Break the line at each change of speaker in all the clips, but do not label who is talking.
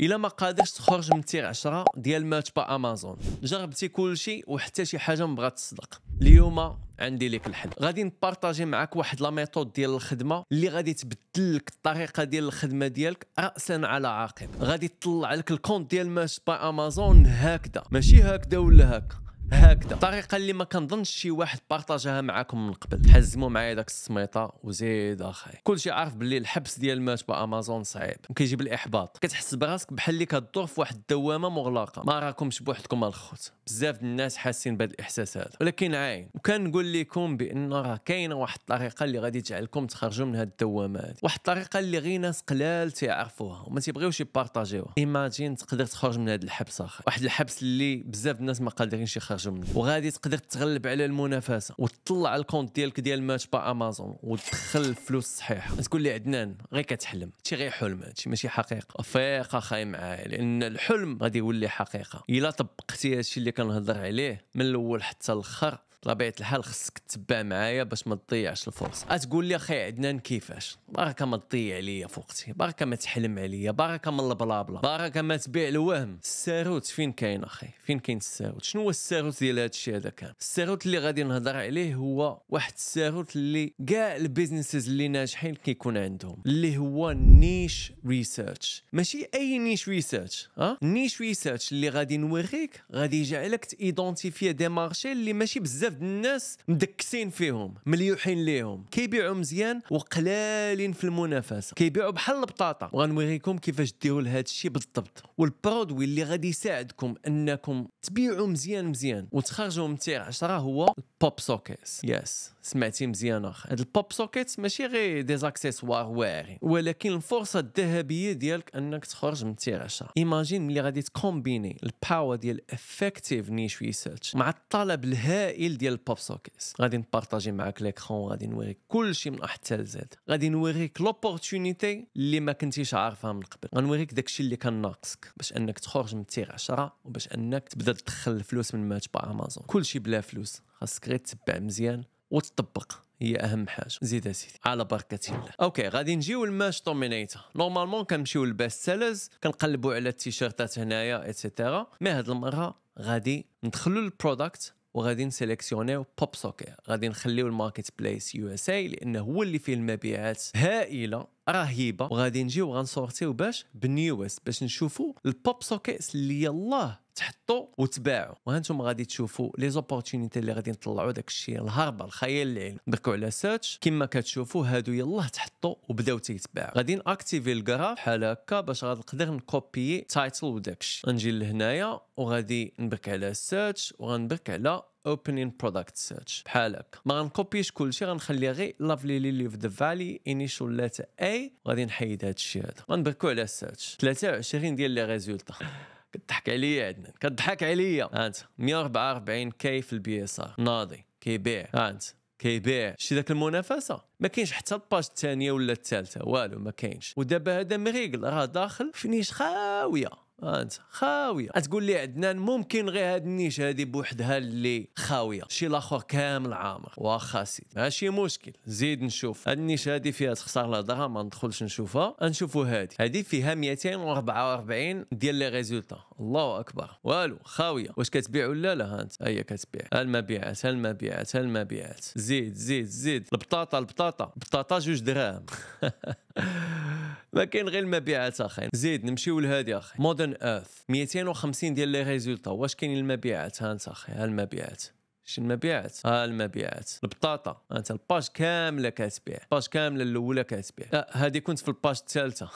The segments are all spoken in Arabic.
الا ما قادرش تخرج من تير 10 ديال مات با امازون جربتي كلشي وحتى شي حاجه ما بغات تصدق اليوم عندي لك الحل غادي نبارطاجي معك واحد لا ميثود ديال الخدمه اللي غادي تبدل لك الطريقه ديال الخدمه ديالك راسا على عقب غادي تطلع لك الكونت ديال ما با امازون هكذا ماشي هكذا ولا هكذا هكذا الطريقه اللي ما كنظنش شي واحد بارطاجها معاكم من قبل حزموا معايا داك السميطه وزيد اخي كلشي عارف باللي الحبس ديال مات بامازون صعيب وكيجيب الاحباط كتحس براسك بحال اللي كدور في واحد الدوامه مغلقه ما راكمش بوحدكم الخوت بزاف الناس حاسين بهذا الاحساس هذا ولكن عاين وكنقول لكم بان راه كاينه واحد الطريقه اللي غادي تجعلكم تخرجوا من هاد الدوامه هذه واحد الطريقه اللي غير ناس قلال تيعرفوها وما تيبغيوش يبارطاجيوها ايماجين تقدر تخرج من هاد الحبس اخي واحد الحبس اللي بزاف الناس ما قادرينش تخرجوا وغادي تقدر تغلب على المنافسه وتطلع الكونت ديالك ديال ماتش با امازون وتدخل الفلوس الصحيحه تقول لي عدنان غير كتحلم شي غير حلم هادشي ماشي حقيقه فيق اخاي معايا لان الحلم غادي يولي حقيقه الا طبقتي هادشي اللي كنهضر عليه من الاول حتى الاخر طبيعه الحال خصك تتبع معايا باش ما تضيعش الفرص تقول لي اخي عدنان كيفاش بركه ما تضيع عليا فوقتي بركه ما تحلم عليا بركه من البلابلا بركه ما تبيع الوهم الساروت فين كاين اخي فين كاين الساروت شنو هو الساروت ديال هادشي هذا كامل الساروت اللي غادي نهضر عليه هو واحد الساروت اللي كاع البيزنسز اللي ناجحين كيكون عندهم اللي هو نيش ريسيرش ماشي اي نيش ريسيرش ها نيش ريسيرش اللي غادي نوريك غادي يجعلك تيدونتيفي دي مارشي اللي ماشي بزاف بزاف الناس مدكسين فيهم مليوحين ليهم كيبيعوا مزيان وقلالين في المنافسه كيبيعوا بحال البطاطا وغنوريكم كيفاش ديروا لهذا الشيء بالضبط والبرودوي اللي غادي يساعدكم انكم تبيعوا مزيان مزيان وتخرجوا من تير 10 هو بوب سوكيتس يس سمعتي مزيان اخ هاد البوب سوكيتس ماشي غير ديزاكسيسوار واعرين ولكن الفرصه الذهبيه ديالك انك تخرج من التيراشا ايماجين ملي غادي تكومبيني الباور ديال افكتيف نيش ريسيرش مع الطلب الهائل ديال البوب سوكيتس غادي نبارطاجي معاك ليكرون غادي نوريك كلشي من احد حتى لزاد غادي نوريك لوبورتونيتي اللي ما كنتيش عارفها من قبل غنوريك داكشي اللي كان ناقصك باش انك تخرج من التيراشا وباش انك تبدا تدخل الفلوس من ماتش با امازون كلشي بلا فلوس خاصك غير تتبع مزيان وتطبق هي اهم حاجه زيد سيدي على بركه الله اوكي غادي نجيو لماش دومينيتا نورمالمون كنمشيو للبيست سيلرز كنقلبوا على التيشيرتات هنايا ايتترا مي هاد المره غادي ندخلوا للبرودكت وغادي نسيليكسيونيو بوب سوكر غادي نخليو الماركت بليس يو اس اي لانه هو اللي فيه المبيعات هائله رهيبه وغادي نجيو غنصورتيو باش بنيوست باش نشوفو البوب سوكيس اللي يلاه تحطوا وتباعوا وهانتم غادي تشوفوا لي زوبورتونيتي اللي غادي نطلعوا داك الشيء الهربه الخيال العلمي دركوا على سيرش كما كتشوفوا هادو يلاه تحطوا وبداو تيتباعوا غادي ناكتيفي الجراف بحال هكا باش غادي نقدر نكوبي تايتل وداك الشيء غنجي لهنايا وغادي نبرك على سيرش وغنبرك على opening product search بحال هكا ما غنكوبيش كلشي غنخلي غير لافلي ليلي في ذا فالي انيشال ليتا اي غادي نحيد هادشي هذا غنبركو على سيرش 23 ديال لي ريزولتا كتضحك عليا عدنان كتضحك عليا انت 144 كي في البي اس ار ناضي كيبيع انت كيبيع شتي ذاك المنافسه ما كاينش حتى الباج الثانيه ولا الثالثه والو ما كاينش ودابا هذا مريقل راه داخل في نيش خاويه انت خاويه تقول لي عدنان ممكن غير هاد النيش هادي بوحدها اللي خاويه شي لاخر كامل عامر واخا سيدي ماشي مشكل زيد نشوف هاد النيش هادي فيها تخسر الهضره ما ندخلش نشوفها نشوفوا هادي هادي فيها 244 ديال لي ريزولتا الله اكبر والو خاويه واش كتبيع ولا لا انت هي كتبيع المبيعات المبيعات المبيعات زيد زيد زيد البطاطا البطاطا بطاطا جوج دراهم ما كاين غير المبيعات اخي زيد نمشيو لهادي اخي مودرن ايرث 250 ديال لي ريزولطا واش كاين المبيعات ها انت اخي ها المبيعات شنو المبيعات ها آه المبيعات البطاطا انت الباج كامله كتبيع الباج كامله الاولى كتبيع لا هذه كنت في الباج الثالثه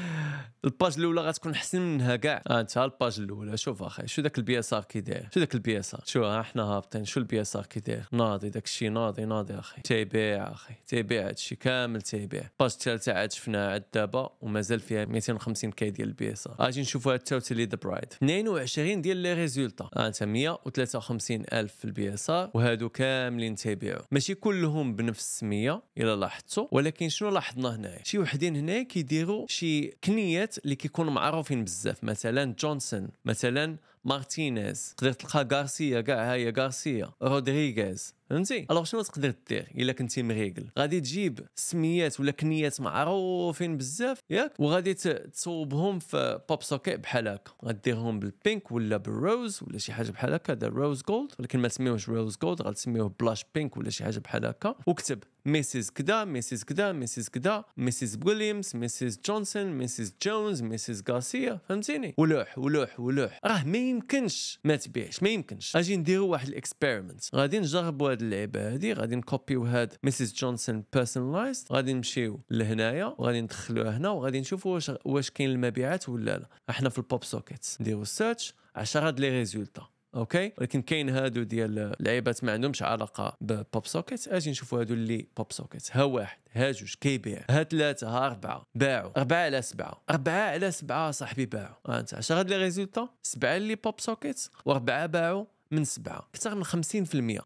الباج الاولى غتكون احسن منها كاع آه، انت الباج الاولى شوف اخي شو ذاك البي اس ار كي داير شو ذاك البي اس ار شو ها حنا هابطين شو البي اس ار كي داير ناضي داك الشيء ناضي ناضي اخي تيبيع اخي تيبيع الشيء كامل تيبيع الباج الثالثه عاد شفناها عاد دابا ومازال فيها 250 كي ديال البي اس ار اجي نشوفوا حتى ذا برايد 22 ديال لي ريزولتا آه، انت 153 الف في البي البياسه وهادو كاملين تيبيعوا ماشي كلهم بنفس السميه الا لاحظتوا ولكن شنو لاحظنا هنايا شي وحدين هنا كيديروا شي كنيات اللي كيكونوا معروفين بزاف مثلا جونسون مثلا مارتينيز تقدر تلقى غارسيا كاع هي غارسيا رودريغيز فهمتي الوغ شنو تقدر دير الا كنتي مريقل غادي تجيب سميات ولا كنيات معروفين بزاف ياك وغادي تصوبهم في بوب سوكي بحال هكا غديرهم بالبينك ولا بالروز ولا شي حاجه بحال هكا هذا روز جولد ولكن ما تسميوهش روز جولد غتسميوه بلاش بينك ولا شي حاجه بحال هكا وكتب ميسيز كدا ميسيز كدا ميسيز كدا ميسيز ويليامز ميسيز جونسون ميسيز جونز ميسيز غارسيا فهمتيني ولوح ولوح ولوح راه ما يمكنش ما تبيعش ما يمكنش اجي نديرو واحد الاكسبيرمنت غادي نجربو هاد اللعبه هذه غادي نكوبيو هاد ميسيس جونسون بيرسونلايزد غادي نمشيو لهنايا وغادي ندخلوها هنا وغادي نشوفوا واش واش كاين المبيعات ولا لا احنا في البوب سوكيتس نديرو السيرش 10 لي ريزولتا اوكي ولكن كاين هادو ديال لعيبات ما عندهمش علاقه ببوب سوكيت اجي نشوفوا هادو اللي بوب سوكيت ها واحد ها جوج كيبيع ها ثلاثه ها اربعه باعوا اربعه على سبعه اربعه على سبعه صاحبي باعوا آه، انت هاد لي ريزولتا سبعه اللي بوب سوكيت واربعه باعوا من سبعه اكثر من 50%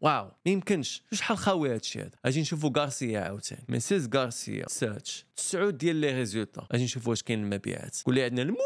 واو ما يمكنش شحال خاوي هادشي هذا اجي نشوفوا غارسيا عاوتاني ميسيس غارسيا سيرش تسعود ديال لي ريزولتا اجي نشوفوا واش كاين المبيعات قول لي عندنا المنافس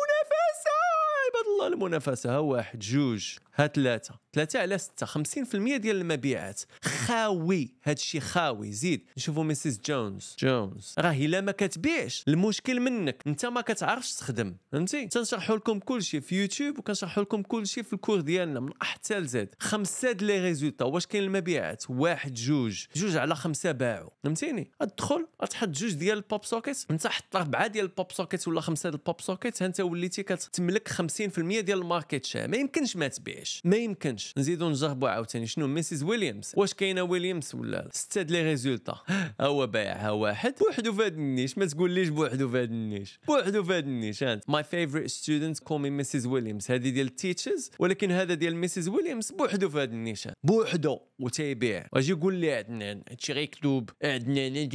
والله المنافسه واحد جوج ها ثلاثة ثلاثة على ستة 50% ديال المبيعات خاوي هاد الشيء خاوي زيد نشوفوا ميسيس جونز جونز راه الا ما كتبيعش المشكل منك انت ما كتعرفش تخدم فهمتي تنشرحوا لكم كل شيء في يوتيوب وكنشرحوا لكم كل شيء في الكور ديالنا من حتى لزاد خمسة لي ريزولتا واش كاين المبيعات واحد جوج جوج على خمسة باعوا فهمتيني أدخل أتحط جوج ديال البوب سوكيت انت حط اربعة ديال البوب سوكيت ولا خمسة ديال البوب سوكيت انت وليتي كتملك 50% 1% ديال الماركت شير ما يمكنش ما تبيعش ما يمكنش نزيدو نجربوا عاوتاني شنو ميسيز ويليامز واش كاينه ويليامز ولا لا استاد لي ريزولتا ها هو بايعها واحد بوحدو في هاد النيش ما تقوليش بوحدو في هاد النيش بوحدو في هاد النيش انت ماي فيفورت ستودنت كول مي ميسيز ويليامز هذه ديال التيتشرز ولكن هذا ديال ميسيز ويليامز بوحدو في هاد النيش بوحدو وتيبيع واجي قول لي عدنان هادشي غير كذوب عدنان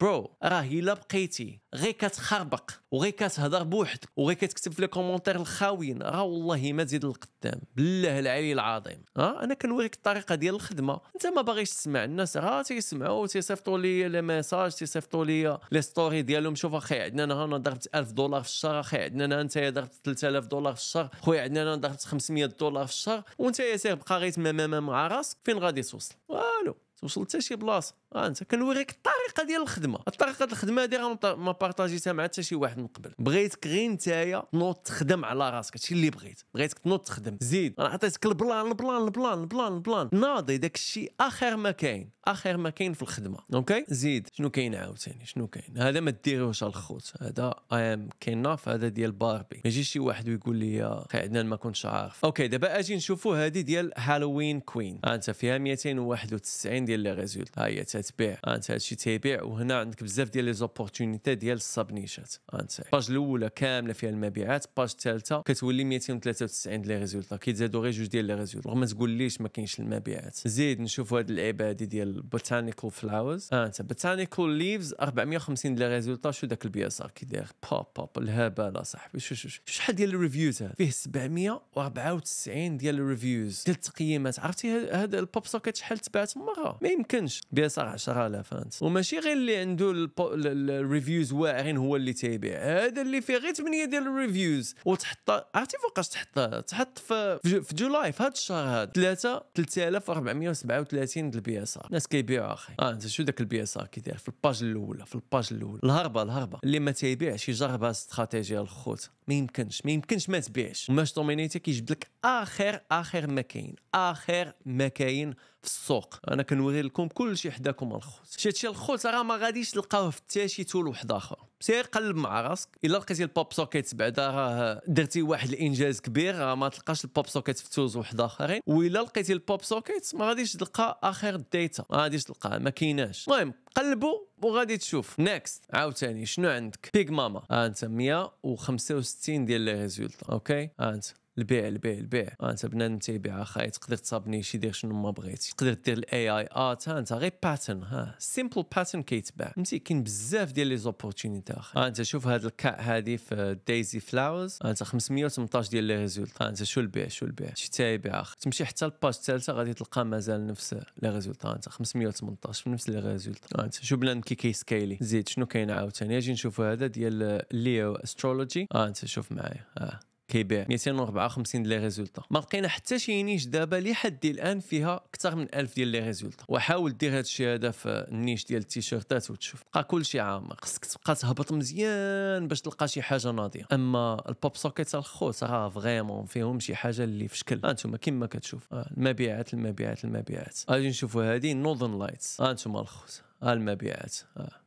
برو راه الا بقيتي غير كتخ خربق وغير كتهضر بوحدك وغير كتكتب في لي كومونتير الخاويين راه والله ما تزيد القدام بالله العلي العظيم ها آه انا كنوريك الطريقه ديال الخدمه انت ما باغيش تسمع الناس راه تيسمعوا وتيصيفطوا لي لي ميساج تيصيفطوا لي لي ستوري ديالهم شوف اخي عندنا انا هنا ضربت 1000 دولار في الشهر اخي عندنا انا انت ضربت 3000 دولار في الشهر خويا عندنا انا ضربت 500 دولار في الشهر وانت يا سير بقى غير تمام مع راسك فين غادي توصل والو توصل حتى شي بلاصه ها آه انت كنوريك الطريقه الطريقه ديال الخدمه الطريقه ديال الخدمه هذه راه ما بارطاجيتها مع حتى شي واحد من قبل بغيتك غير نتايا تنوض تخدم على راسك هادشي اللي بغيت بغيتك تنوض تخدم زيد انا عطيتك البلان البلان البلان البلان البلان ناضي داك الشيء اخر ما كاين اخر ما كاين في الخدمه اوكي زيد شنو كاين عاوتاني شنو كاين هذا ما ديروش الخوت هذا اي ام كيناف هذا ديال باربي ما يجيش شي واحد ويقول لي خي عدنان ما كنتش عارف اوكي دابا اجي نشوفوا هذه ديال هالوين آه، كوين انت فيها 291 ديال لي ريزولت ها آه، هي تتبيع آه، انت هادشي المبيع وهنا عندك بزاف ديال لي زوبورتونيتي ديال نيشات انت الباج الاولى كامله فيها المبيعات الباج الثالثه كتولي 293 لي ريزولتا كيتزادوا غير جوج ديال لي ريزولتا ما تقوليش ما كاينش المبيعات زيد نشوفوا هاد العباده ديال بوتانيكال فلاورز انت بوتانيكال ليفز 450 لي ريزولتا شو داك البي اس ار كي داير باب باب الهباله صاحبي شو شو شو شحال ديال الريفيوز هذا فيه 794 ديال الريفيوز ديال التقييمات عرفتي هاد البوب سوكيت شحال تبعت مره ما يمكنش بي اس ار 10000 انت وماشي ماشي غير اللي عنده الريفيوز واعرين هو اللي تيبيع هذا اللي فيه غير 8 ديال الريفيوز وتحط عرفتي فوقاش تحط تحط في في جولاي في هذا الشهر هذا 3 3437 ديال البي اس ار الناس كيبيعوا اخي اه انت شو ذاك البي اس ار داير في الباج الاولى في الباج الاولى الهربه الهربه اللي ما تيبيعش يجرب هذه الاستراتيجيه الخوت ما يمكنش ما يمكنش ما تبيعش وماش دومينيتي كيجبد لك اخر اخر ما كاين اخر ما كاين في السوق انا كنوري لكم كلشي حداكم الخوت شي هادشي الخوت راه ما غاديش تلقاوه في حتى شي تول واحد اخر سير قلب مع راسك الا لقيتي البوب سوكيت بعدا راه درتي واحد الانجاز كبير راه ما تلقاش البوب سوكيت في تولز واحد اخرين والا لقيتي البوب سوكيت ما غاديش تلقى اخر ديتا ما غاديش تلقاه ما كايناش المهم قلبوا وغادي تشوف نيكست عاوتاني شنو عندك بيج ماما ها انت 165 ديال لي ريزولت اوكي ها آه، انت البيع البيع البيع آه انت بنادم تيبيع اخاي تقدر تصابني شي دير شنو ما بغيتي تقدر دير الاي اي آه، ارت انت غير باترن ها سيمبل باترن كيتباع فهمتي كاين بزاف ديال لي زوبورتينيتي اخاي آه، انت شوف هاد الكاع هادي في دايزي آه، فلاورز انت 518 ديال لي ريزولت انت شو البيع شو البيع شي تايبيع اخي تمشي حتى الباج الثالثه غادي تلقى مازال نفس لي ريزولت انت 518 في نفس لي ريزولت انت شو بنادم كي كيسكيلي زيد شنو كاين عاوتاني اجي نشوف هذا ديال ليو استرولوجي انت شوف معايا اه كيبيع 254 ديال لي ريزولتا ما لقينا حتى شي نيش دابا لحد الان فيها اكثر من 1000 ديال لي ريزولتا وحاول دير هذا الشيء هذا في النيش ديال التيشيرتات وتشوف بقى شيء عام خصك تبقى تهبط مزيان باش تلقى شي حاجه ناضيه اما البوب سوكيت الخوت راه فريمون فيهم شي حاجه اللي في شكل انتم كما كتشوف آه، المبيعات المبيعات المبيعات غادي نشوفوا هذه نوذن لايتس انتم الخوت المبيعات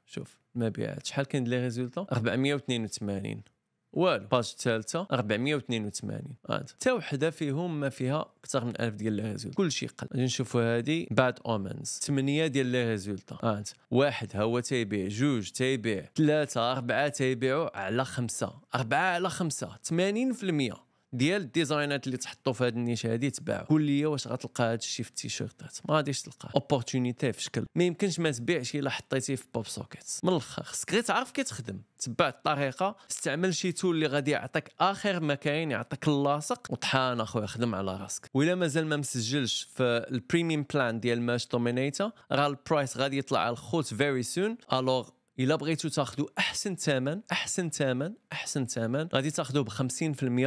شوف المبيعات شحال كاين لي ريزولتا 482 والو باج الثالثه 482 عاد حتى وحده فيهم ما فيها اكثر من 1000 ديال لي ريزولت كلشي قل غادي نشوفوا هادي باد اومنز 8 ديال لي ريزولت عاد واحد هو تيبيع جوج تيبيع ثلاثه اربعه تيبيعوا على خمسه اربعه على خمسه 80% ديال الديزاينات اللي تحطوا في هذا النيش هذه تباعوا قول لي واش غتلقى هذا الشيء في التيشيرتات ما غاديش تلقاه اوبورتونيتي في شكل ما يمكنش ما تبيعش الا حطيتيه في بوب سوكيت من الاخر خصك غير تعرف كي تخدم تبع الطريقه استعمل شي تول اللي غادي يعطيك اخر ما كاين يعطيك اللاصق وطحان اخويا خدم على راسك ولا مازال ما مسجلش في البريميوم بلان ديال ماش دومينيتا راه البرايس غادي يطلع على الخوت فيري سون الوغ الا بغيتو تاخذوا احسن ثمن احسن ثمن احسن ثمن غادي تاخذوا ب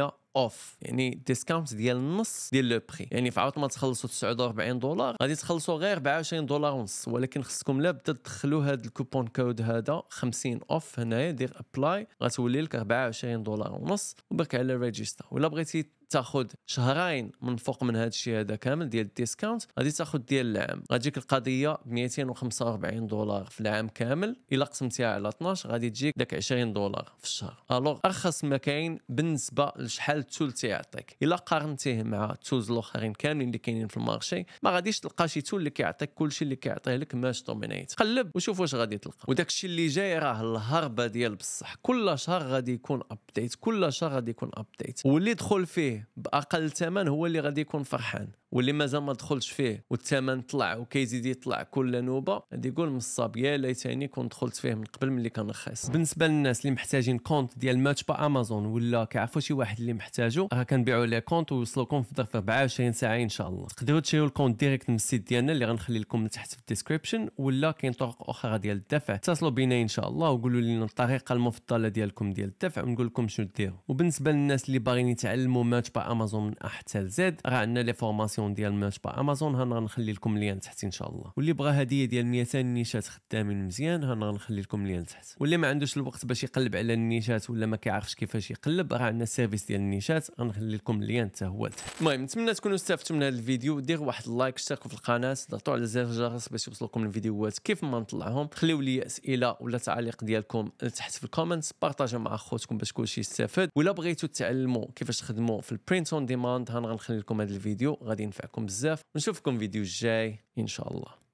50% اوف يعني ديسكاونت ديال النص ديال لو بري يعني في عوض ما تخلصوا 49 دولار غادي تخلصوا غير 24 دولار ونص ولكن خصكم لا بدا تدخلوا هذا الكوبون كود هذا 50 اوف هنايا دير ابلاي غتولي لك 24 دولار ونص وبرك على ريجيستر ولا بغيتي تاخذ شهرين من فوق من هذا الشيء هذا كامل ديال الديسكاونت غادي تاخذ ديال العام غاتجيك القضيه ب 245 دولار في العام كامل الا قسمتيها على 12 غادي تجيك داك 20 دولار في الشهر الوغ ارخص ما كاين بالنسبه لشحال التول تيعطيك الا قارنتيه مع التولز الاخرين كاملين اللي كاينين في المارشي ما غاديش تلقى شي تول اللي كيعطيك كلشي اللي كيعطيه لك ماش دومينيت قلب وشوف واش غادي تلقى وداك الشيء اللي جاي راه الهربه ديال بصح كل شهر غادي يكون ابديت كل شهر غادي يكون ابديت واللي دخل فيه باقل ثمن هو اللي غادي يكون فرحان واللي مازال ما دخلتش فيه والثمن طلع وكيزيد يطلع كل نوبه غادي يقول مصاب يا ليتني كنت دخلت فيه من قبل ملي كان رخيص بالنسبه للناس اللي محتاجين كونت ديال ماتش با امازون ولا كيعرفوا شي واحد اللي محتاجو راه كنبيعوا ليه كونت ويوصلوكم في ظرف 24 ساعه ان شاء الله تقدروا تشريو الكونت ديريكت من السيت ديالنا اللي غنخلي لكم من تحت في الديسكريبشن ولا كاين طرق اخرى ديال الدفع اتصلوا بينا ان شاء الله وقولوا لنا الطريقه المفضله ديالكم ديال الدفع ونقول لكم شنو ديروا وبالنسبه للناس اللي باغيين يتعلموا ماتش با امازون من احد حتى لزد راه عندنا لي فورماسيون لابليكاسيون ديال با امازون هانا غنخلي لكم ليان تحت ان شاء الله واللي بغى هديه ديال 200 نيشات خدامين مزيان هانا غنخلي لكم ليان تحت واللي ما عندوش الوقت باش يقلب على النيشات ولا ما كيعرفش كيفاش يقلب راه عندنا السيرفيس ديال النيشات غنخلي لكم ليان حتى هو تحت المهم نتمنى تكونوا استفدتوا من هذا الفيديو دير واحد اللايك اشتركوا في القناه ضغطوا على زر الجرس باش يوصلكم الفيديوهات كيف ما نطلعهم خليو لي اسئله ولا تعليق ديالكم تحت في الكومنتس بارطاجوا مع خوتكم باش كلشي يستافد ولا بغيتوا تعلموا كيفاش تخدموا في البرينت اون ديماند هنا غنخلي لكم هذا الفيديو غادي ينفعكم بزاف ونشوفكم فيديو الجاي ان شاء الله